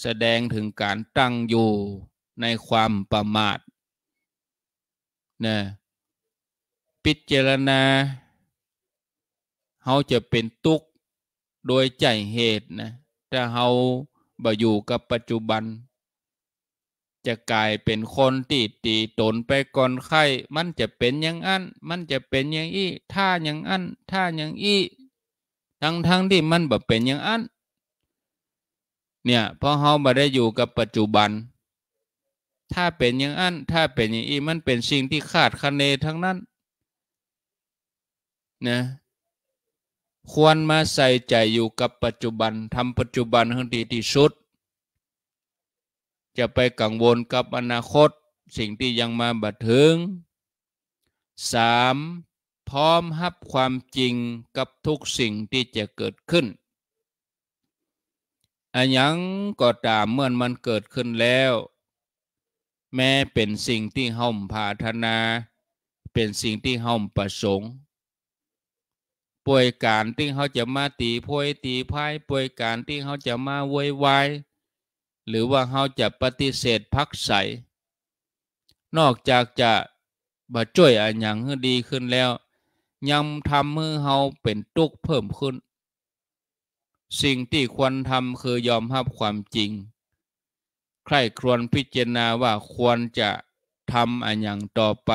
แสดงถึงการตั้งอยู่ในความประมาทนะพิจารณาเขาจะเป็นทุกข์โดยใจเหตุนะถ้าเขาบ่อยู่กับปัจจุบัน จะกลายเป็นคนตีตีตนไปก่อนไข้ มันจะเป็นอย่างอันมันจะเป็นอย่างอี้ท่าอย่างอันท่าอย่างอี้ ทั้งทั้งที่มันบ่เป็นอย่างอันเนี่ยพอเขาบ่ได้อยู่กับปัจจุบัน ถ้าเป็นอย่างอันถ้าเป็นอย่างอี้ มันเป็นสิ่งที่ขาดคะเนทั้งนั้นนะควรมาใส่ใจอยู่กับปัจจุบันทำปัจจุบันให้ดีที่สุด จะไปกังวลกับอนาคตสิ่งที่ยังมาบัดถึง 3. พร้อมรับความจริงกับทุกสิ่งที่จะเกิดขึ้นอันยังก็ตามเมื่อมันเกิดขึ้นแล้ว แม้เป็นสิ่งที่ห่อมพาธนา เป็นสิ่งที่ห่อมประสงค์ป่วยการที่เขาจะมาตีพวยตีพายป่วยการที่เขาจะมาวยวายหรือว่าเขาจะปฏิเสธพักใสนอกจากจะบาช่วยอันยังให้ดีขึ้นแล้วยังทำให้เขาเป็นตุกเพิ่มขึ้น สิ่งที่ควรทำคือยอมรับความจริง ใครควรพิจารณาว่าควรจะทำอันยังต่อไป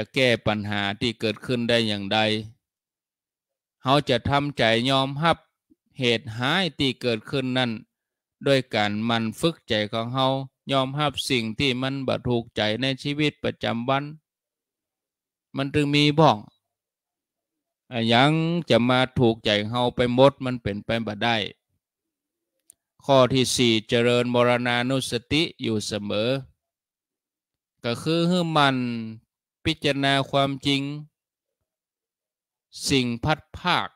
จะแก้ปัญหาที่เกิดขึ้นได้อย่างใด เขาจะทำใจ ยอมรับ เหตุหายที่เกิดขึ้นนั่นด้วยการมันฝึกใจของเขายอมรับสิ่งที่มันบาดถูกใจในชีวิตประจำวัน มันจึงมีบ้อง ยังจะมาถูกใจเขาไปหมดมันเป็นไปบ่ได้ ข้อที่สี่เจริญมรณานุสติ อยู่เสมอ ก็คือให้มันพิจารณาความจริง สิ่งพัดภาค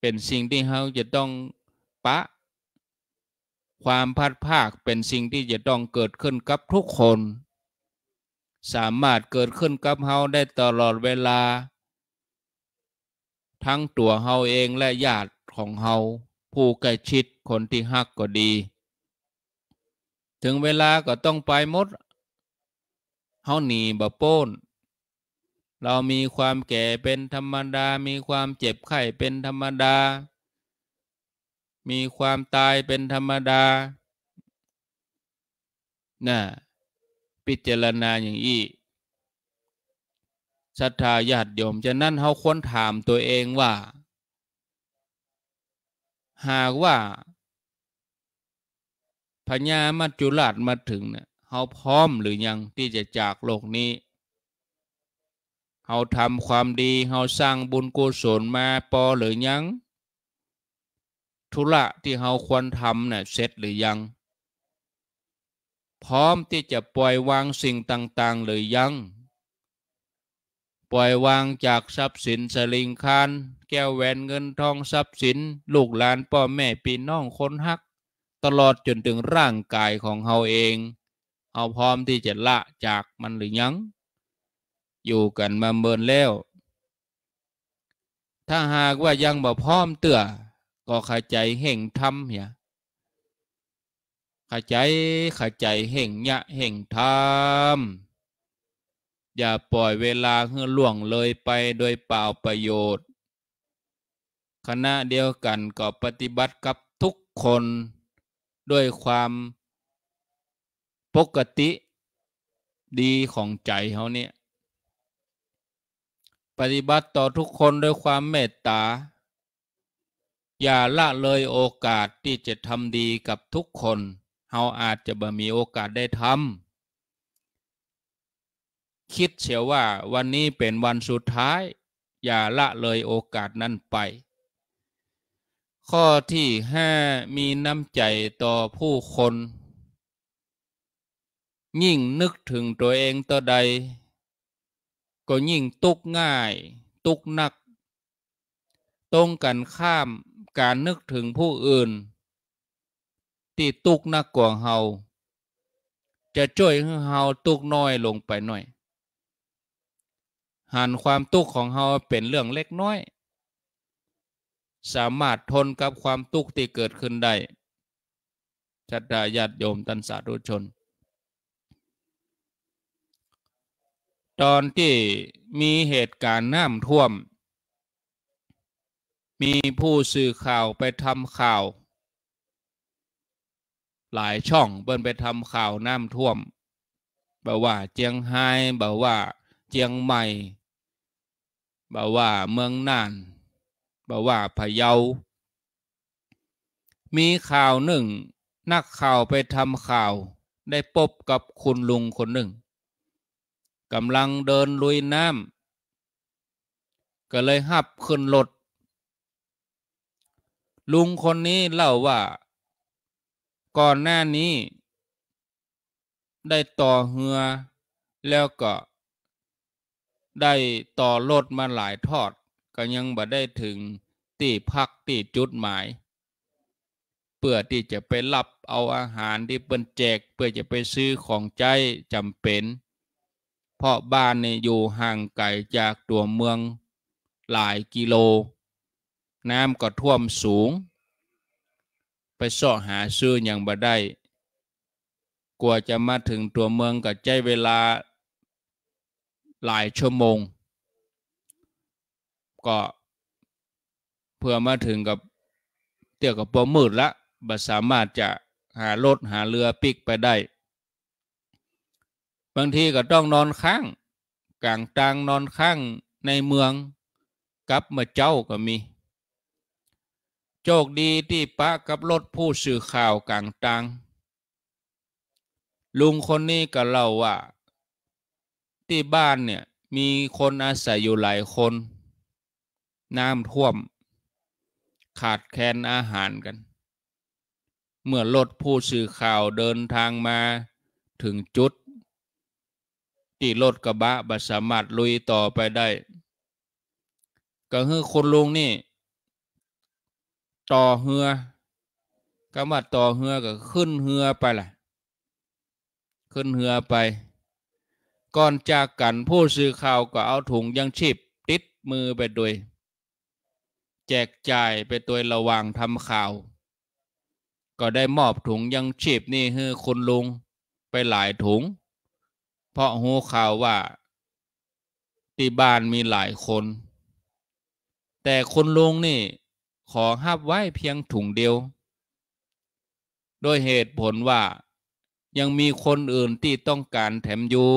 เป็นสิ่งที่เขาจะต้องปะความพัดภาคเป็นสิ่งที่จะต้องเกิดขึ้นกับทุกคน สามารถเกิดขึ้นกับเขาได้ตลอดเวลา ทั้งตัวเขาเองและญาติของเขาผู้ใกล้ชิดคนที่ฮัก ก็ดี ถึงเวลาก็ต้องไปหมดเฮาหนีบะโป้น เรามีความแก่เป็นธรรมดา มีความเจ็บไข้เป็นธรรมดา มีความตายเป็นธรรมดา น่ะพิจารณาอย่างอี้ ศรัทธาญาติโยมฉะนั้นเฮาค้นถามตัวเองว่า หากว่าพญามัจจุราชมาถึงเนะี่ยเขาพร้อมหรือยังที่จะจากโลกนี้เขาทำความดีเขาสร้างบุญกุศลมาพอหรือยัง ธุระที่เขาควรทำนะ่ะเสร็จหรือยัง พร้อมที่จะปล่อยวางสิ่งต่าง ๆ หรือยัง ปล่อยวางจากทรัพย์สินสลิงคาน แก้วแหวนเงินทองทรัพย์สินลูกหลานพ่อแม่ปีน้อง คนฮัก ตลอดจนถึงร่างกายของเราเองเอาพร้อมที่จะละจากมันหรือยัง อยู่กันมาเมินแล้ว ถ้าหากว่ายังบ่พร้อมเตื่อก็ขาใจแห่งทำเนี่ยขาใจขาใจแห่งยะแห่งทำอย่าปล่อยเวลาให้ล่วงเลยไปโดยเปล่าประโยชน์ คณะเดียวกันก็ปฏิบัติกับทุกคนด้วยความปกติ ดีของใจเขาเนี่ย ปฏิบัติต่อทุกคนด้วยความเมตตา อย่าละเลยโอกาสที่จะทำดีกับทุกคน เขาอาจจะบ่มีโอกาสได้ทำคิดเสียว่าวันนี้เป็นวันสุดท้าย อย่าละเลยโอกาสนั้นไป ข้อที่ห้ามีน้ำใจต่อผู้คนยิ่งนึกถึงตัวเองตัวใด ก็ยิ่งตุกง่ายตุกนักตรงกันข้ามการนึกถึงผู้อื่นที่ตุกนักกว่าเฮาจะช่วยให้เฮาตุกน้อยลงไปหน่อย หันความตุกของเฮาเป็นเรื่องเล็กน้อย สามารถทนกับความตุกที่เกิดขึ้นได้จัดดาญาติโยมตันสาธุชนตอนที่มีเหตุการณ์น้ำท่วม มีผู้สื่อข่าวไปทำข่าว หลายช่องเบินไปทำข่าวน้ำท่วมบอกว่าเจียงไฮ้บอกว่าเจียงใหม่บอกว่าเมืองน่านบอกว่าพะเยา มีข่าวหนึ่ง นักข่าวไปทำข่าว ได้พบกับคุณลุงคนหนึ่งกำลังเดินลุยน้ำก็เลยหับขึ้นรถลุงคนนี้เล่าว่า ก่อนหน้านี้ ได้ต่อเหือ แล้วก็ได้ต่อรถมาหลายทอด ก็ยังบ่ได้ถึงตีพักตีจุดหมายเพื่อที่จะไปรับเอาอาหารที่เปิ้นแจกเพื่อจะไปซื้อของใจจำเป็นเพราะบ้านเนี่ยอยู่ห่างไกลจากตัวเมืองหลายกิโล น้ำก็ท่วมสูง ไปเสาะหาซื้ออย่างบ่ได้ กลัวจะมาถึงตัวเมืองก็ใช้เวลาหลายชั่วโมง ก็เพื่อมาถึงกับเตี่ยวกับปมืดละบ่สามารถจะหารถหาเรือปิกไปได้บางทีก็ต้องนอนค้าง กลางตางนอนค้างในเมือง กับมาเจ้าก็มีโชคดีที่ปะ กับรถผู้สื่อข่าวกลางทางลุงคนนี้ก็เล่าว่า ที่บ้านเนี่ยมีคนอาศัยอยู่หลายคน น้ำท่วม ขาดแคลนอาหารกัน เมื่อรถผู้สื่อข่าวเดินทางมาถึงจุดที่รถกระบะบัสามารถลุยต่อไปได้ ก็คือคนลุงนี่ ต่อเหือ ก็ว่าต่อเหือก็ขึ้นเหือไปล่ะ ขึ้นเหือไป ก่อนจากกันผู้สื่อข่าวก็เอาถุงยังชีพติดมือไปด้วย แจกจ่ายไปตัวระวางทำข่าว ก็ได้มอบถุงยังชีพนี่คหอคุณลุงไปหลายถุงเพราะหูข่าวว่าที่บ้านมีหลายคน แต่คนลุงนี่ขอห้าบไว้เพียงถุงเดียว โดยเหตุผลว่า ยังมีคนอื่นที่ต้องการแถมอยู่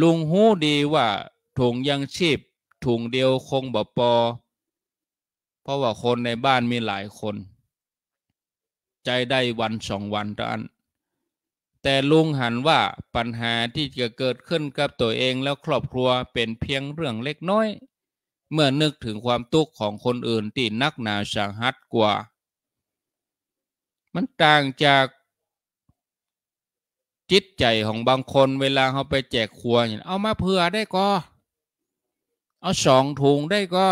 ลุงหูดีว่าถุงยังชีพ ถุงเดียวคงบ่ปอเพราะว่าคนในบ้านมีหลายคน ใจได้วันสองวันเท่านั้นแต่ลุงหันว่าปัญหาที่จะเกิดขึ้นกับตัวเองแล้วครอบครัวเป็นเพียงเรื่องเล็กน้อย เมื่อนึกถึงความทุกข์ของคนอื่นที่นักหนาสาหัสกว่า มันต่างจากจิตใจของบางคนเวลาเขาไปแจกครัวเนี่ยเอามาเผื่อได้ก็ เอาสองถุงได้ก็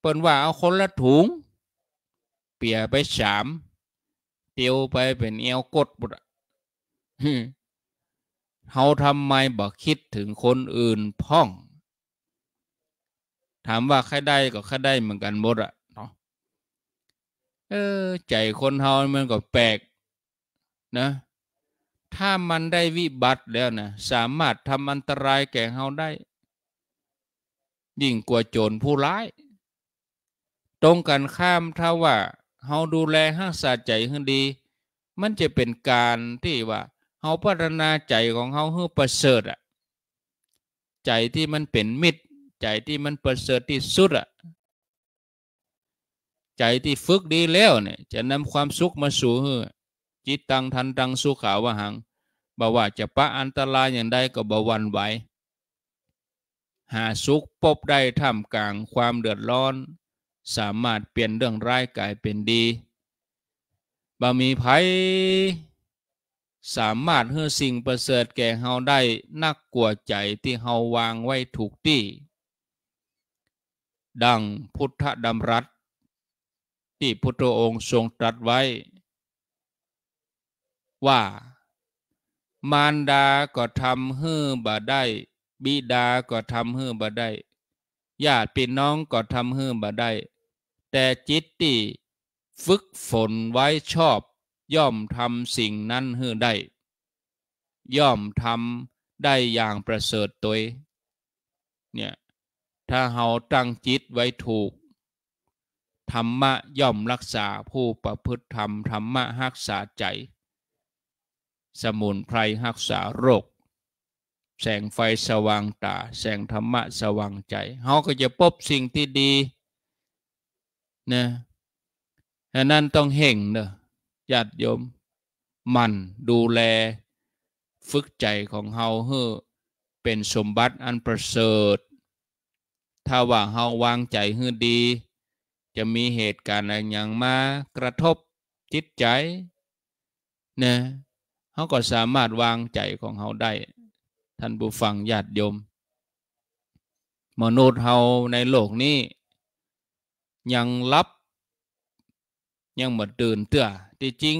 เปิ่นว่าเอาคนละถุงเปียไปสามเตียวไปเป็นเอวกดบุตรเฮาทำไมบ่คิดถึงคนอื่นพ้อง ถามว่าใครได้ก็ใครได้เหมือนกันหมดอะเนาะ เออใจคนเฮา มันก็แปลกนะ ถ้ามันได้วิบัติแล้วนะ สามารถทำอันตรายแก่เฮาได้ ยิ่งกว่าโจรผู้ร้าย ตรงกันข้ามถ้าว่าเฮาดูแลห้างสาใจให้ดี มันจะเป็นการที่ว่าเขาพัฒนาใจของเขาให้ประเสริฐอะใจที่มันเป็นมิตร ใจที่มันประเสริฐที่สุดอะใจที่ฝึกดีแล้วเนี่ยจะนำความสุขมาสู่จิตตังทันตังสุขาวหังบ่ว่าจะปะอันตรายอย่างใดก็บวันไววหาสุขพบได้ท่ามกลางความเดือดร้อน สามารถเปลี่ยนเรื่องร้ายกลายเป็นดีบ่มีภัยสามารถเฮือสิ่งประเสริฐแก่เฮาได้นักกลัวใจที่เฮาวางไว้ถูกที่ดังพุทธดำรัสที่พุทธองค์ทรงตรัสไว้ ว่า มารดาก็ทำเฮือบ่ได้ บิดาก็ทำเฮือบ่ได้ญาติพี่น้องก็ทำเฮือบ่ได้ แต่จิตที่ ฝึกฝนไว้ชอบย่อมทำสิ่งนั้นให้ได้ ย่อมทำได้อย่างประเสริฐตัวเนี่ยถ้าเฮาตั้งจิตไว้ถูกธรรมะย่อมรักษาผู้ประพฤติธรรมธรรมะฮักษาใจ สมุนไพรฮักษาโรคแสงไฟสว่างตาแสงธรรมะสว่างใจเฮาก็จะพบสิ่งที่ดีนะฉะนั้นต้องเห่งเนอะญาติโยมมันดูแล ฝึกใจของเฮาเฮอเป็นสมบัติอันประเสริฐ ถ้าว่าเฮาวางใจเฮือดี จะมีเหตุการณ์อะไรอย่างมากระทบจิตใจนะเฮาก็สามารถวางใจของเฮาได้ ท่านผู้ฟังญาติโยมมนุษย์เฮาในโลกนี้ ยังรับยังหมดตื่นเตื้อที่จริง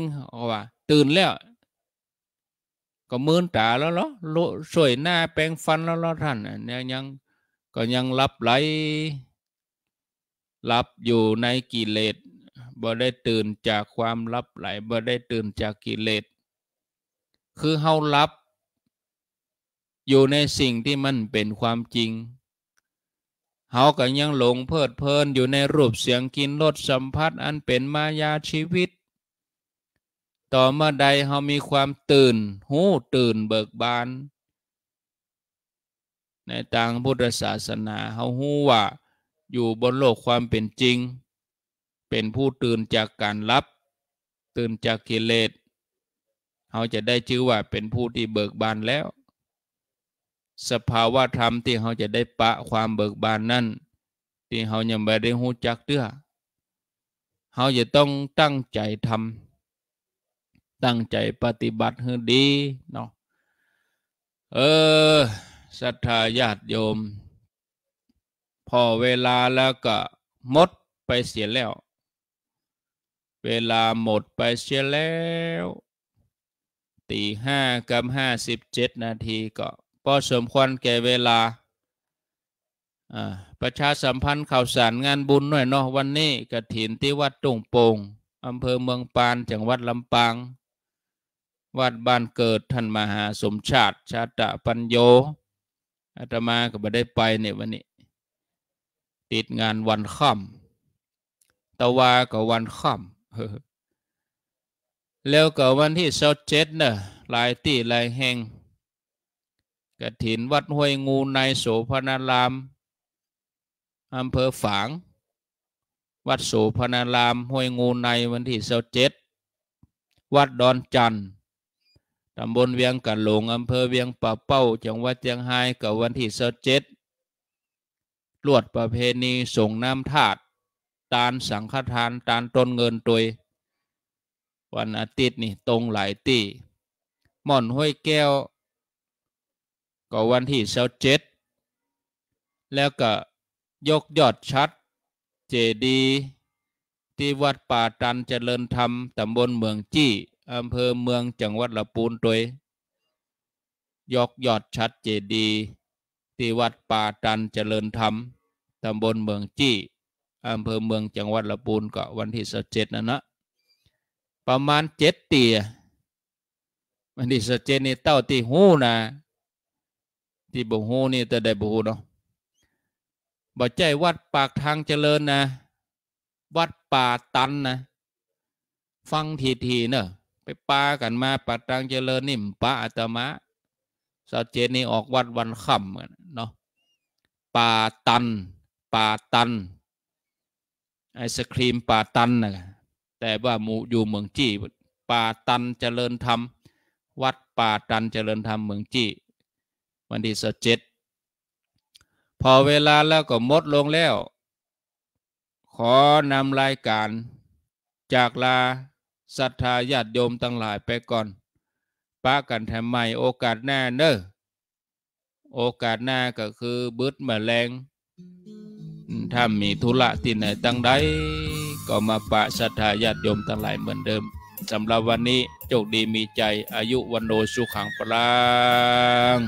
ว่าตื่นแล้ว ก็มือตาแล้วเนาะสวยหน้าแปรงฟันแล้วเนาะท่านเนี่ยยังก็ยังรับไหลรับอยู่ในกิเลสบ่ได้ตื่นจากความรับไหลบ่ได้ตื่นจากกิเลสคือเฮารับ อยู่ในสิ่งที่มันเป็นความจริงเฮาก็ยังหลงเพลิดเพลินอยู่ในรูปเสียงกินรสสัมผัส อันเป็นมายาชีวิตต่อเมื่อใดเรามีความตื่นหูตื่นเบิกบาน ในทางพุทธศาสนาเขาหูว่า อยู่บนโลกความเป็นจริง เป็นผู้ตื่นจากการรับ ตื่นจากกิเลสเขาจะได้ชื่อว่าเป็นผู้ที่เบิกบานแล้ว สภาวะธรรมที่เขาจะได้ปะความเบิกบานนั่นที่เขายังไม่ได้หูจักเตื้อเขาจะต้องตั้งใจทำตั้งใจปฏิบัติให้ดีเนาะ เออศรัทธาญาติโยม พอเวลาแล้วก็หมดไปเสียแล้ว เวลาหมดไปเสียแล้ว ตีห้ากับห้าสิบเจ็ดนาทีก็พอสมควรแก่เวลา ประชาสัมพันธ์ข่าวสารงานบุญหน่อยเนาะวันนี้กระถินที่วัดตุ่งโปงอำเภอเมืองปาน จังหวัดลำปางวัดบ้านเกิด ท่านมหาสมชาติ ชาตะปัญโยอาตมาก็ไม่ได้ไปในวันนี้ ติดงานวันค่ำตะวากับวันค่ำแล้วก็วันที่เสาเจ็ดนะหลายตีหลายแห่งกระถินวัดห้วยงูในโสพนารามอำเภอฝาง วัดโสพนารามห้วยงูในวันที่เสาเจ็ดวัดดอนจันทร์ตำบลเวียงกันหลงอำเภอเวียงป่าเป้าจังหวัดเชียงรายกับวันที่สิบเจ็ดลวดประเพณีส่งน้ำธาตุตานสังฆทาน ตานต้นเงินตวย วันอาทิตย์นี่ตรงหลายตีหม่อนห้วยแก้วก็วันที่สิบเจ็ดแล้วก็ยกยอดชัดเจดี ที่วัดป่าตันเจริญธรรมตำบลเมืองจี้อำเภอเมืองจังหวัดละปูนตดวยยกยอดชัดเจดี ที่วัดป่าตันเจริญธรรมตำบลเมืองจี้อำเภอเมืองจังหวัดละปูนก็วันที่สิบเจ็ดนะ่นนะประมาณเจ็ดเตียวันที่สิบเจ็ดนี่เต้าตีหูนะที่บุหูนี่แต่ได้บุหูเนาะบ่ใจวัดปากทางเจริญนะ วัดป่าตันนะ ฟังทีทีเนาะไปปากันมาปัดตังเจริญนิ่มปะอาตมาสัจเจนี่ออกวัดวันค่ำนเนาะปาตันปาตัน ไอศครีมปาตันนะแต่ว่ามูอยู่เมืองจีปปาตันเจริญธรรมวัดป่าตันเจริญธรรมเมืองจีวันที่สัจเจพอเวลาแล้วก็หมดลงแล้ว ขอนำรายการจากลาศรัทธาญาติโยมตั้งหลายไปก่อนป้ากันแถมใหม่โอกาสหน้าเนอะโอกาสหน้าก็คือบึดมาแรงถ้ามีธุระที่ไหนตั้งใดก็มาปะศรัทธาญาติโยมตั้งหลายเหมือนเดิมสำหรับวันนี้โชคดีมีใจอายุวันโนสุขังปราง